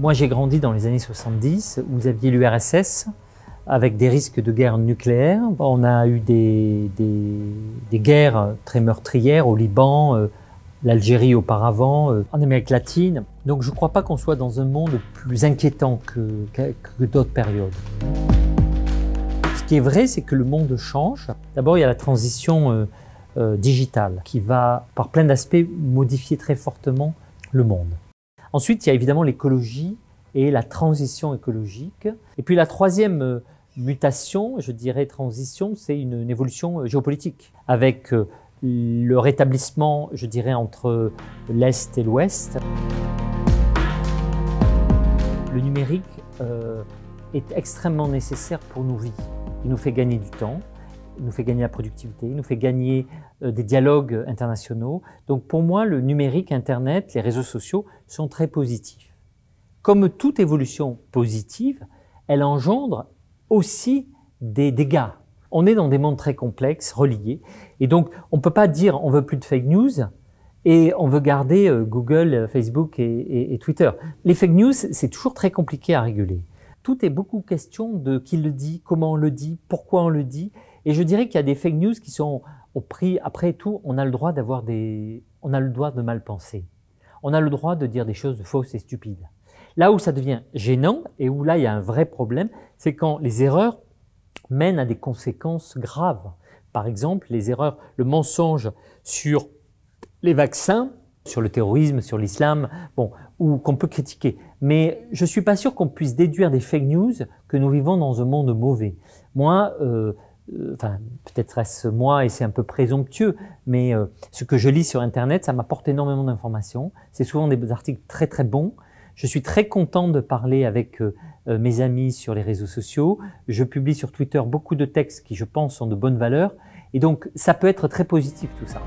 Moi, j'ai grandi dans les années 70 où vous aviez l'URSS avec des risques de guerre nucléaire. On a eu des, guerres très meurtrières au Liban, euh, l'Algérie auparavant, euh, en Amérique latine. Donc je ne crois pas qu'on soit dans un monde plus inquiétant que, d'autres périodes. Ce qui est vrai, c'est que le monde change. D'abord, il y a la transition euh, digitale qui va, par plein d'aspects, modifier très fortement le monde. Ensuite, il y a évidemment l'écologie et la transition écologique. Et puis la troisième euh, mutation, je dirais transition, c'est une, évolution euh, géopolitique, avec euh, le rétablissement, je dirais, entre l'Est et l'Ouest. Le numérique est extrêmement nécessaire pour nos vies. Il nous fait gagner du temps, nous fait gagner la productivité, nous fait gagner euh, des dialogues internationaux. Donc pour moi, le numérique, Internet, les réseaux sociaux sont très positifs. Comme toute évolution positive, elle engendre aussi des dégâts. On est dans des mondes très complexes, reliés. Et donc, on ne peut pas dire on veut plus de fake news et on veut garder euh, Google, euh, Facebook et Twitter. Les fake news, c'est toujours très compliqué à réguler tout est beaucoup question de qui le dit, comment on le dit, pourquoi on le dit. Et je dirais qu'il y a des fake news qui sont au prix. Après tout, on a le droit d'avoir des, on a le droit de mal penser. On a le droit de dire des choses fausses et stupides. Là où ça devient gênant et où là il y a un vrai problème, c'est quand les erreurs mènent à des conséquences graves. Par exemple, les erreurs, le mensonge sur les vaccins, sur le terrorisme, sur l'islam, bon, ou qu'on peut critiquer. Mais je ne suis pas sûr qu'on puisse déduire des fake news que nous vivons dans un monde mauvais. Moi, euh, euh, enfin peut-être serait-ce moi et c'est un peu présomptueux, mais euh, ce que je lis sur Internet, ça m'apporte énormément d'informations. C'est souvent des articles très très bons. Je suis très content de parler avec euh, mes amis sur les réseaux sociaux. Je publie sur Twitter beaucoup de textes qui, je pense, sont de bonne valeur. Et donc, ça peut être très positif tout ça.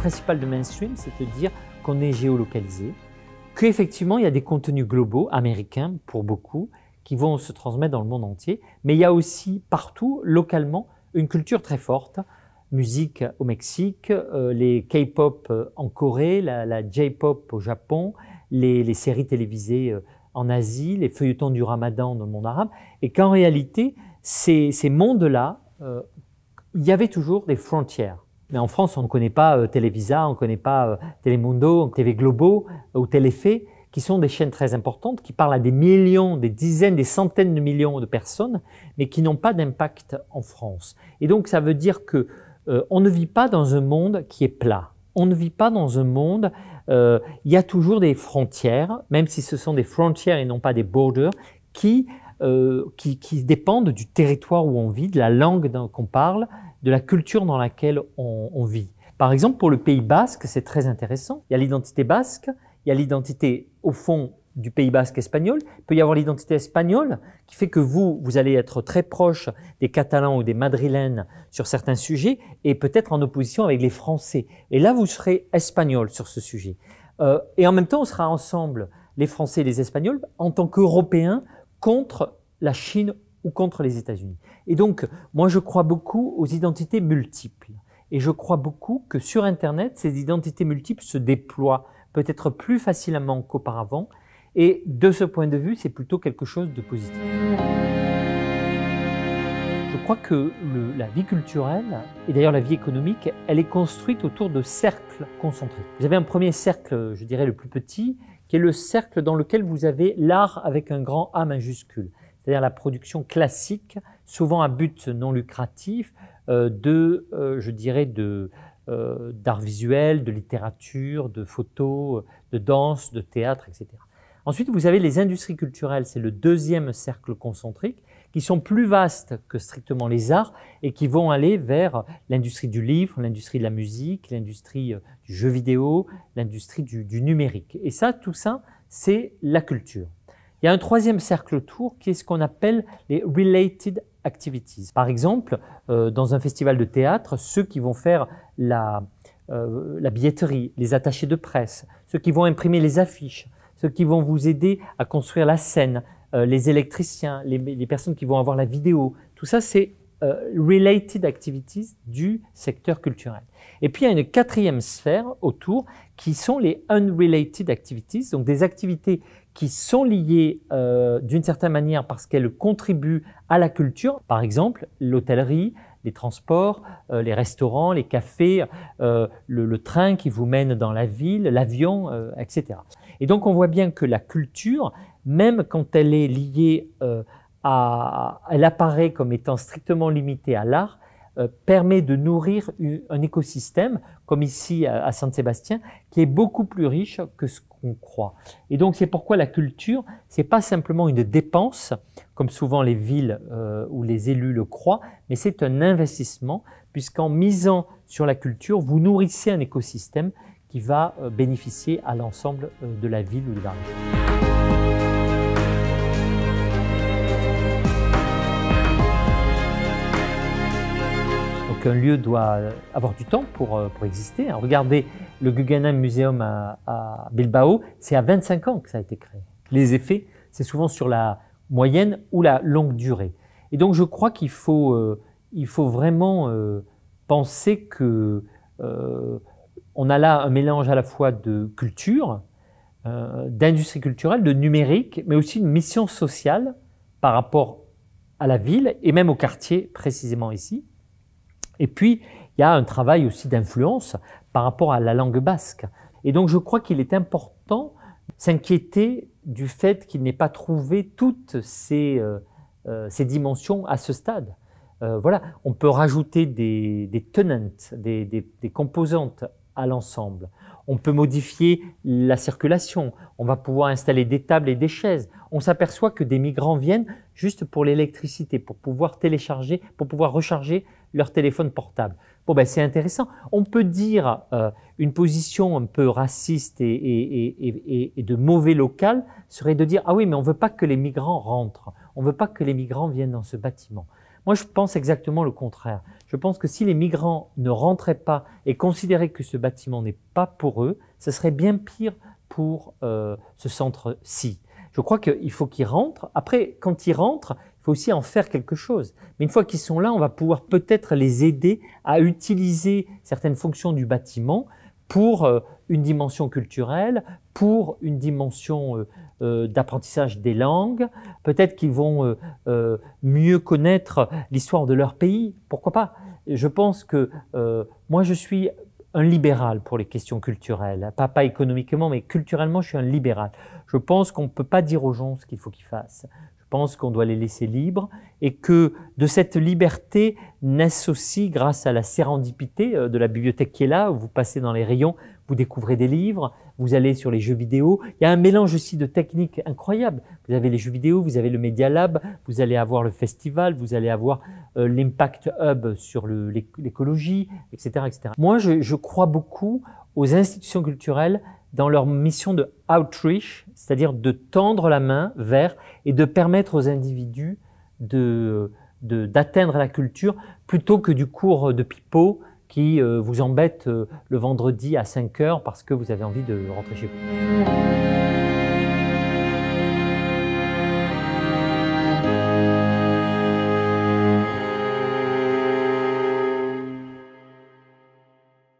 principal de mainstream, c'est de dire qu'on est géolocalisé, qu'effectivement, il y a des contenus globaux, américains pour beaucoup, qui vont se transmettre dans le monde entier, mais il y a aussi partout, localement, une culture très forte. Musique au Mexique, euh, les K-pop euh, en Corée, la, J-pop au Japon, les, séries télévisées euh, en Asie, les feuilletons du ramadan dans le monde arabe, et qu'en réalité, ces, mondes-là, il y avait toujours des frontières. Mais en France, on ne connaît pas euh, Télévisa, on ne connaît pas euh, Telemundo, TV Globo euh, ou Téléfé, qui sont des chaînes très importantes, qui parlent à des millions, des dizaines, des centaines de millions de personnes, mais qui n'ont pas d'impact en France. Et donc, ça veut dire que on ne vit pas dans un monde qui est plat. On ne vit pas dans un monde. il y a toujours des frontières, même si ce sont des frontières et non pas des borders, qui, qui dépendent du territoire où on vit, de la langue qu'on parle, de la culture dans laquelle on, vit. Par exemple, pour le Pays basque, c'est très intéressant. Il y a l'identité basque, il y a l'identité, au fond, du Pays basque espagnol. Il peut y avoir l'identité espagnole qui fait que vous, vous allez être très proche des Catalans ou des Madrilènes sur certains sujets et peut-être en opposition avec les Français. Et là, vous serez espagnol sur ce sujet. Euh, et en même temps, on sera ensemble, les Français et les Espagnols, en tant qu'Européens, contre la Chine ou contre les États-Unis. Et donc, moi, je crois beaucoup aux identités multiples. Et je crois beaucoup que sur Internet, ces identités multiples se déploient peut-être plus facilement qu'auparavant. Et de ce point de vue, c'est plutôt quelque chose de positif. Je crois que la vie culturelle, et d'ailleurs la vie économique, elle est construite autour de cercles concentriques. Vous avez un premier cercle, je dirais le plus petit, qui est le cercle dans lequel vous avez l'art avec un grand A majuscule, c'est-à-dire la production classique, souvent à but non lucratif, euh, de, euh, je dirais, de, euh, d'art visuel, de littérature, de photos, de danse, de théâtre, etc. Ensuite, vous avez les industries culturelles, c'est le deuxième cercle concentrique, qui sont plus vastes que strictement les arts et qui vont aller vers l'industrie du livre, l'industrie de la musique, l'industrie du jeu vidéo, l'industrie du, du numérique. Et ça, tout ça, c'est la culture. Il y a un troisième cercle autour qui est ce qu'on appelle les related activities. Par exemple, euh, dans un festival de théâtre, ceux qui vont faire euh, la, billetterie, les attachés de presse, ceux qui vont imprimer les affiches, ceux qui vont vous aider à construire la scène, euh, les électriciens, les personnes qui vont avoir la vidéo, tout ça c'est euh, related activities du secteur culturel. Et puis il y a une quatrième sphère autour qui sont les unrelated activities, donc des activités qui sont liées euh, d'une certaine manière parce qu'elles contribuent à la culture, par exemple l'hôtellerie, les transports, euh, les restaurants, les cafés, le, train qui vous mène dans la ville, l'avion, etc. Et donc on voit bien que la culture, même quand elle est liée elle apparaît comme étant strictement limitée à l'art, euh, permet de nourrir un écosystème, comme ici à, Saint-Sébastien, qui est beaucoup plus riche que ce qu'on croit. Et donc c'est pourquoi la culture, c'est pas simplement une dépense, comme souvent les villes euh, ou les élus le croient, mais c'est un investissement, puisqu'en misant sur la culture, vous nourrissez un écosystème qui va euh, bénéficier à l'ensemble de la ville ou de la région. qu'un lieu doit avoir du temps pour, euh, pour exister. Regardez le Guggenheim Museum à, Bilbao, c'est à 25 ans que ça a été créé. Les effets, c'est souvent sur la moyenne ou la longue durée. Et donc je crois qu'il faut, euh, il faut vraiment euh, penser que on a là un mélange à la fois de culture, d'industrie culturelle, de numérique, mais aussi une mission sociale par rapport à la ville et même au quartier précisément ici. Et puis, il y a un travail aussi d'influence par rapport à la langue basque. Et donc, je crois qu'il est important s'inquiéter du fait qu'il n'ait pas trouvé toutes ces, euh, euh, ces dimensions à ce stade. Euh, voilà, on peut rajouter des, des tenants, des composantes à l'ensemble. On peut modifier la circulation. On va pouvoir installer des tables et des chaises. On s'aperçoit que des migrants viennent juste pour l'électricité, pour pouvoir télécharger, pour pouvoir recharger leur téléphone portable. Bon, ben, c'est intéressant. On peut dire euh, une position un peu raciste et, de mauvais local serait de dire ah oui, mais on ne veut pas que les migrants rentrent. On ne veut pas que les migrants viennent dans ce bâtiment. Moi, je pense exactement le contraire. Je pense que si les migrants ne rentraient pas et considéraient que ce bâtiment n'est pas pour eux, ce serait bien pire pour euh, ce centre-ci. Je crois qu'il faut qu'ils rentrent. Après, quand ils rentrent, il faut aussi en faire quelque chose. Mais une fois qu'ils sont là, on va pouvoir peut-être les aider à utiliser certaines fonctions du bâtiment pour euh, une dimension culturelle, pour une dimension euh, euh, d'apprentissage des langues. Peut-être qu'ils vont mieux connaître l'histoire de leur pays, pourquoi pas. Je pense que moi, je suis un libéral pour les questions culturelles. Pas, pas économiquement, mais culturellement, je suis un libéral. Je pense qu'on ne peut pas dire aux gens ce qu'il faut qu'ils fassent pense qu'on doit les laisser libres et que de cette liberté naissent aussi, grâce à la sérendipité euh, de la bibliothèque qui est là, où vous passez dans les rayons, vous découvrez des livres, vous allez sur les jeux vidéo. Il y a un mélange aussi de techniques incroyables. Vous avez les jeux vidéo, vous avez le Media Lab, vous allez avoir le festival, vous allez avoir euh, l'Impact Hub sur l'écologie, etc., etc. Moi, je crois beaucoup aux institutions culturelles dans leur mission de outreach, c'est-à-dire de tendre la main vers et de permettre aux individus de, d'atteindre la culture plutôt que du cours de pipeau qui euh, vous embête euh, le vendredi à 5 heures parce que vous avez envie de rentrer chez vous.